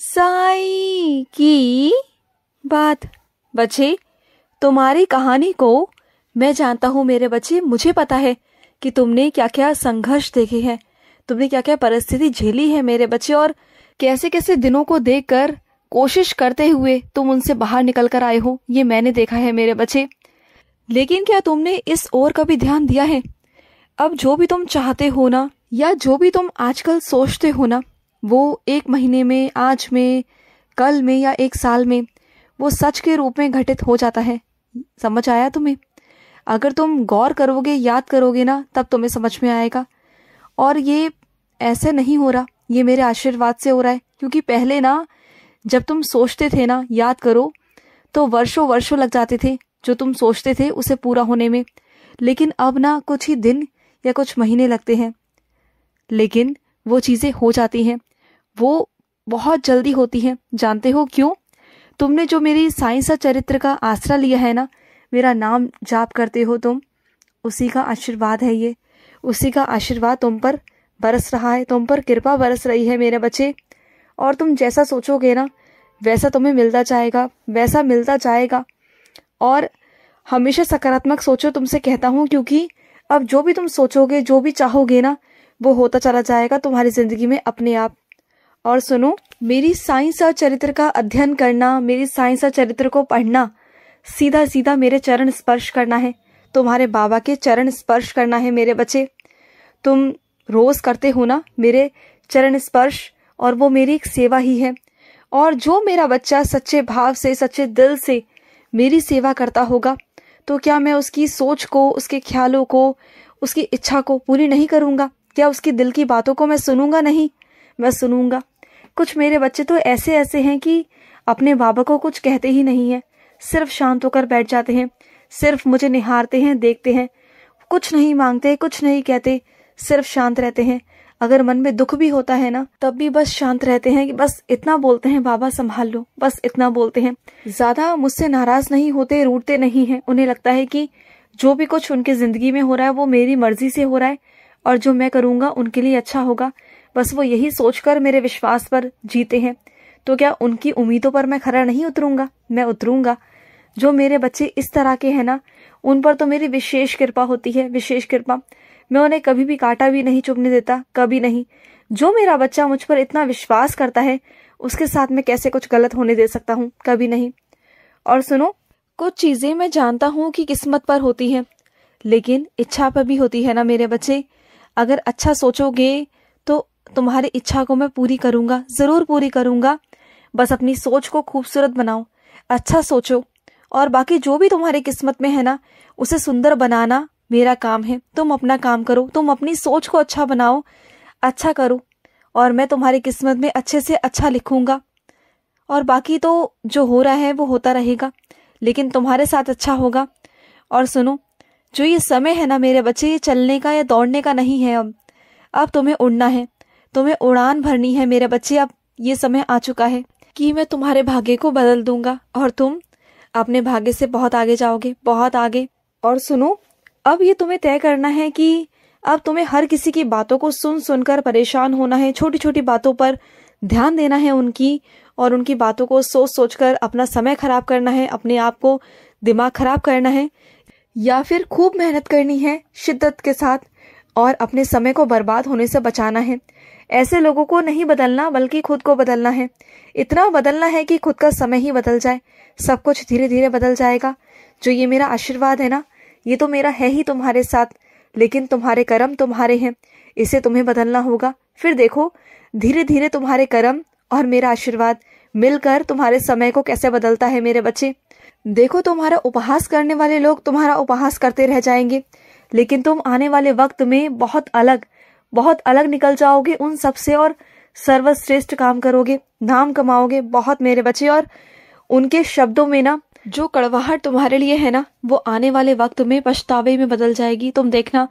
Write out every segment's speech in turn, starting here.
साई की बात बच्चे तुम्हारी कहानी को मैं जानता हूँ मेरे बच्चे मुझे पता है कि तुमने क्या क्या संघर्ष देखे हैं तुमने क्या क्या परिस्थिति झेली है मेरे बच्चे और कैसे कैसे दिनों को देख कर कोशिश करते हुए तुम उनसे बाहर निकल कर आए हो ये मैंने देखा है मेरे बच्चे लेकिन क्या तुमने इस ओर कभी ध्यान दिया है अब जो भी तुम चाहते हो ना या जो भी तुम आजकल सोचते हो ना वो एक महीने में आज में कल में या एक साल में वो सच के रूप में घटित हो जाता है समझ आया तुम्हें अगर तुम गौर करोगे याद करोगे ना तब तुम्हें समझ में आएगा और ये ऐसे नहीं हो रहा ये मेरे आशीर्वाद से हो रहा है क्योंकि पहले ना जब तुम सोचते थे ना याद करो तो वर्षों वर्षों लग जाते थे जो तुम सोचते थे उसे पूरा होने में लेकिन अब ना कुछ ही दिन या कुछ महीने लगते हैं लेकिन वो चीज़ें हो जाती हैं वो बहुत जल्दी होती है जानते हो क्यों तुमने जो मेरी साइंसा चरित्र का आसरा लिया है ना मेरा नाम जाप करते हो तुम उसी का आशीर्वाद है ये उसी का आशीर्वाद तुम पर बरस रहा है तुम पर कृपा बरस रही है मेरे बच्चे और तुम जैसा सोचोगे ना वैसा तुम्हें मिलता जाएगा वैसा मिलता जाएगा और हमेशा सकारात्मक सोचो तुमसे कहता हूँ क्योंकि अब जो भी तुम सोचोगे जो भी चाहोगे ना वो होता चला जाएगा तुम्हारी ज़िंदगी में अपने आप और सुनो मेरी साइंस और चरित्र का अध्ययन करना मेरी साइंस और चरित्र को पढ़ना सीधा सीधा मेरे चरण स्पर्श करना है तुम्हारे बाबा के चरण स्पर्श करना है मेरे बच्चे तुम रोज करते हो ना मेरे चरण स्पर्श और वो मेरी एक सेवा ही है और जो मेरा बच्चा सच्चे भाव से सच्चे दिल से मेरी सेवा करता होगा तो क्या मैं उसकी सोच को उसके ख्यालों को उसकी इच्छा को पूरी नहीं करूँगा क्या उसके दिल की बातों को मैं सुनूंगा नहीं मैं सुनूंगा कुछ मेरे बच्चे तो ऐसे ऐसे हैं कि अपने बाबा को कुछ कहते ही नहीं है सिर्फ शांत होकर बैठ जाते हैं सिर्फ मुझे निहारते हैं देखते हैं कुछ नहीं मांगते कुछ नहीं कहते सिर्फ शांत रहते हैं अगर मन में दुख भी होता है ना तब भी बस शांत रहते हैं कि बस इतना बोलते हैं बाबा संभाल लो बस इतना बोलते हैं ज्यादा मुझसे नाराज नहीं होते रूटते नहीं हैं उन्हें लगता है कि जो भी कुछ उनके जिंदगी में हो रहा है वो मेरी मर्जी से हो रहा है और जो मैं करूंगा उनके लिए अच्छा होगा बस वो यही सोचकर मेरे विश्वास पर जीते हैं तो क्या उनकी उम्मीदों पर मैं खरा नहीं उतरूंगा मैं उतरूंगा जो मेरे बच्चे इस तरह के हैं ना उन पर तो मेरी विशेष कृपा होती है विशेष कृपा मैं उन्हें कभी भी काटा भी नहीं चुभने देता कभी नहीं जो मेरा बच्चा मुझ पर इतना विश्वास करता है उसके साथ मैं कैसे कुछ गलत होने दे सकता हूँ कभी नहीं और सुनो कुछ चीजें मैं जानता हूँ कि किस्मत पर होती है लेकिन इच्छा पर भी होती है ना मेरे बच्चे अगर अच्छा सोचोगे तुम्हारी इच्छा को मैं पूरी करूँगा ज़रूर पूरी करूँगा बस अपनी सोच को खूबसूरत बनाओ अच्छा सोचो और बाकी जो भी तुम्हारी किस्मत में है ना उसे सुंदर बनाना मेरा काम है तुम अपना काम करो तुम अपनी सोच को अच्छा बनाओ अच्छा करो और मैं तुम्हारी किस्मत में अच्छे से अच्छा लिखूंगा और बाकी तो जो हो रहा है वो होता रहेगा लेकिन तुम्हारे साथ अच्छा होगा और सुनो जो ये समय है ना मेरे बच्चे ये चलने का या दौड़ने का नहीं है अब अब तुम्हें उड़ना है तुम्हें उड़ान भरनी है मेरे बच्चे अब ये समय आ चुका है कि मैं तुम्हारे भाग्य को बदल दूंगा और तुम अपने भाग्य से बहुत आगे जाओगे बहुत आगे और सुनो अब ये तुम्हें तय करना है कि अब तुम्हें हर किसी की बातों को सुन सुनकर परेशान होना है छोटी छोटी बातों पर ध्यान देना है उनकी और उनकी बातों को सोच सोच कर अपना समय खराब करना है अपने आप को दिमाग खराब करना है या फिर खूब मेहनत करनी है शिद्दत के साथ और अपने समय को बर्बाद होने से बचाना है ऐसे लोगों को नहीं बदलना बल्कि खुद को बदलना है इतना बदलना है कि खुद का समय ही बदल जाए सब कुछ धीरे धीरे बदल जाएगा जो ये मेरा आशीर्वाद है ना ये तो मेरा है ही तुम्हारे साथ लेकिन तुम्हारे कर्म तुम्हारे हैं इसे तुम्हें बदलना होगा फिर देखो धीरे धीरे तुम्हारे कर्म और मेरा आशीर्वाद मिलकर तुम्हारे समय को कैसे बदलता है मेरे बच्चे देखो तुम्हारा उपहास करने वाले लोग तुम्हारा उपहास करते रह जाएंगे लेकिन तुम आने वाले वक्त में बहुत अलग बहुत अलग निकल जाओगे उन सबसे और सर्वश्रेष्ठ काम करोगे नाम कमाओगे बहुत मेरे बच्चे और उनके शब्दों में ना जो कड़वाहट तुम्हारे लिए है ना वो आने वाले वक्त में पछतावे में बदल जाएगी तुम देखना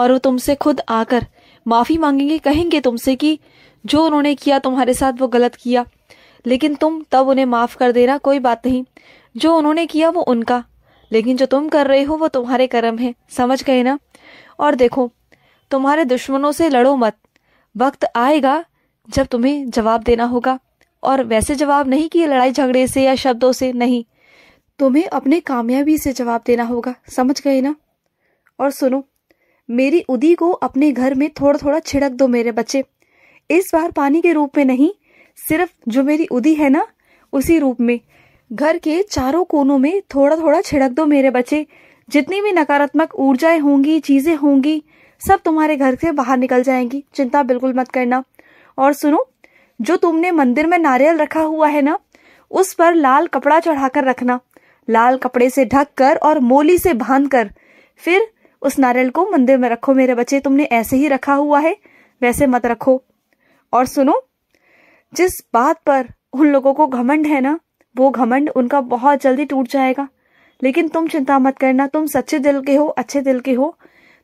और वो तुमसे खुद आकर माफ़ी मांगेंगे कहेंगे तुमसे कि जो उन्होंने किया तुम्हारे साथ वो गलत किया लेकिन तुम तब उन्हें माफ़ कर देना कोई बात नहीं जो उन्होंने किया वो उनका लेकिन जो तुम कर रहे हो वो तुम्हारे कर्म है समझ गए ना और देखो तुम्हारे दुश्मनों से लड़ो मत वक्त आएगा जब तुम्हें जवाब देना होगा और वैसे जवाब नहीं कि लड़ाई झगड़े से या शब्दों से नहीं तुम्हें अपने कामयाबी से जवाब देना होगा समझ गए ना और सुनो मेरी उदी को अपने घर में थोड़ा थोड़ा छिड़क दो मेरे बच्चे इस बार पानी के रूप में नहीं सिर्फ जो मेरी उदी है ना उसी रूप में घर के चारों कोनों में थोड़ा थोड़ा छिड़क दो मेरे बच्चे जितनी भी नकारात्मक ऊर्जाएं होंगी चीजें होंगी सब तुम्हारे घर से बाहर निकल जाएंगी चिंता बिल्कुल मत करना और सुनो जो तुमने मंदिर में नारियल रखा हुआ है ना उस पर लाल कपड़ा चढ़ाकर रखना लाल कपड़े से ढक कर और मोली से बांध कर फिर उस नारियल को मंदिर में रखो मेरे बच्चे तुमने ऐसे ही रखा हुआ है वैसे मत रखो और सुनो जिस बात पर उन लोगों को घमंड है ना वो घमंड उनका बहुत जल्दी टूट जाएगा लेकिन तुम चिंता मत करना तुम सच्चे दिल के हो अच्छे दिल के हो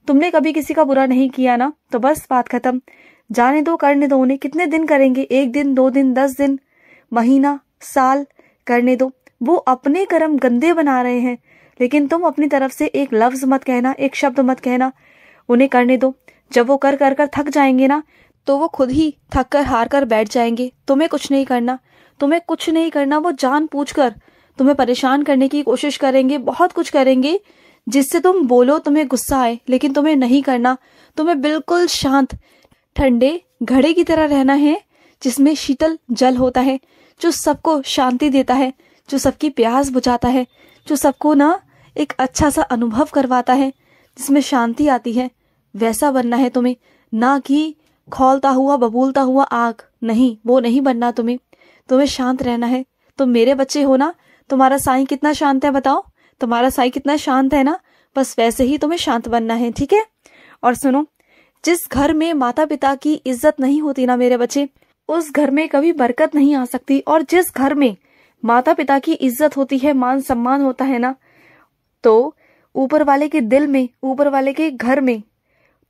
तुमने कभी किसी का बुरा नहीं किया ना तो बस बात खत्म जाने दो करने दो उन्हें कितने दिन करेंगे एक दिन दो दिन दस दिन महीना साल करने दो वो अपने कर्म गंदे बना रहे हैं लेकिन तुम अपनी तरफ से एक लफ्ज मत कहना एक शब्द मत कहना उन्हें करने दो जब वो कर कर कर थक जाएंगे ना तो वो खुद ही थक कर हार कर बैठ जाएंगे तुम्हें कुछ नहीं करना तुम्हें कुछ नहीं करना वो जान पूछ कर तुम्हें परेशान करने की कोशिश करेंगे बहुत कुछ करेंगे जिससे तुम बोलो तुम्हें गुस्सा आए लेकिन तुम्हें नहीं करना तुम्हें बिल्कुल शांत ठंडे घड़े की तरह रहना है जिसमें शीतल जल होता है जो सबको शांति देता है जो सबकी प्यास बुझाता है जो सबको ना एक अच्छा सा अनुभव करवाता है जिसमें शांति आती है वैसा बनना है तुम्हें ना कि खोलता हुआ बबूलता हुआ आग नहीं वो नहीं बनना तुम्हें तुम्हें शांत रहना है तुम मेरे बच्चे हो ना तुम्हारा साई कितना शांत है बताओ तुम्हारा साई कितना शांत है ना बस वैसे ही तुम्हें शांत बनना है ठीक है और सुनो जिस घर में माता पिता की इज्जत नहीं होती ना मेरे बच्चे उस घर में कभी बरकत नहीं आ सकती और जिस घर में माता पिता की इज्जत होती है मान सम्मान होता है ना तो ऊपर वाले के दिल में ऊपर वाले के घर में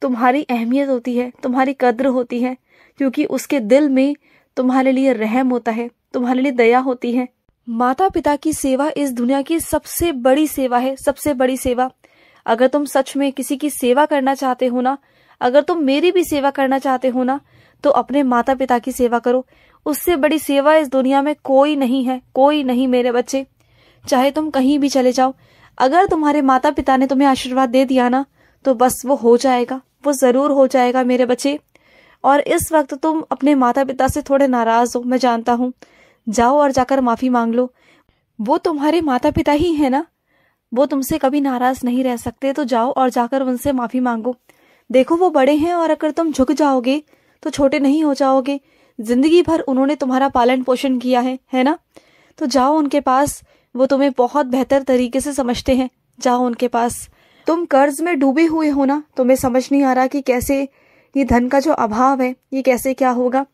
तुम्हारी अहमियत होती है तुम्हारी कद्र होती है क्योंकि उसके दिल में तुम्हारे लिए रहम होता है तुम्हारे लिए दया होती है माता पिता की सेवा इस दुनिया की सबसे बड़ी सेवा है सबसे बड़ी सेवा अगर तुम सच में किसी की सेवा करना चाहते हो ना अगर तुम मेरी भी सेवा करना चाहते हो ना तो अपने माता पिता की सेवा करो उससे बड़ी सेवा इस दुनिया में कोई नहीं है कोई नहीं मेरे बच्चे चाहे तुम कहीं भी चले जाओ अगर तुम्हारे माता पिता ने तुम्हें आशीर्वाद दे दिया ना तो बस वो हो जाएगा वो जरूर हो जाएगा मेरे बच्चे और इस वक्त तुम अपने माता पिता से थोड़े नाराज हो मैं जानता हूँ जाओ और जाकर माफ़ी मांग लो वो तुम्हारे माता पिता ही है ना वो तुमसे कभी नाराज नहीं रह सकते तो जाओ और जाकर उनसे माफ़ी मांगो देखो वो बड़े हैं और अगर तुम झुक जाओगे तो छोटे नहीं हो जाओगे जिंदगी भर उन्होंने तुम्हारा पालन पोषण किया है है ना तो जाओ उनके पास वो तुम्हें बहुत बेहतर तरीके से समझते हैं जाओ उनके पास तुम कर्ज में डूबे हुए हो ना तुम्हें समझ नहीं आ रहा कि कैसे ये धन का जो अभाव है ये कैसे क्या होगा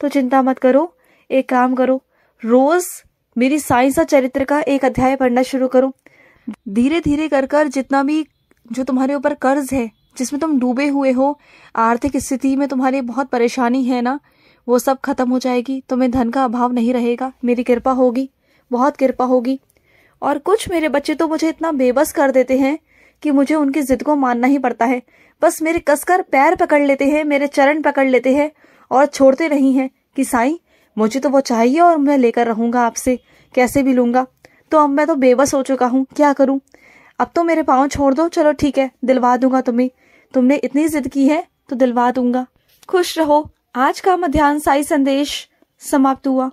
तो चिंता मत करो एक काम करो रोज मेरी साइंस और चरित्र का एक अध्याय पढ़ना शुरू करो धीरे धीरे कर कर जितना भी जो तुम्हारे ऊपर कर्ज है जिसमें तुम डूबे हुए हो आर्थिक स्थिति में तुम्हारी बहुत परेशानी है ना वो सब खत्म हो जाएगी तुम्हें धन का अभाव नहीं रहेगा मेरी कृपा होगी बहुत कृपा होगी और कुछ मेरे बच्चे तो मुझे इतना बेबस कर देते हैं कि मुझे उनकी जिद को मानना ही पड़ता है बस मेरे कसकर पैर पकड़ लेते हैं मेरे चरण पकड़ लेते हैं और छोड़ते नहीं है कि साई मुझे तो वो चाहिए और मैं लेकर रहूंगा आपसे कैसे भी लूंगा तो अब मैं तो बेबस हो चुका हूँ क्या करूँ अब तो मेरे पाँव छोड़ दो चलो ठीक है दिलवा दूंगा तुम्हें तुमने इतनी जिद की है तो दिलवा दूंगा खुश रहो आज का मध्यान्ह साई संदेश समाप्त हुआ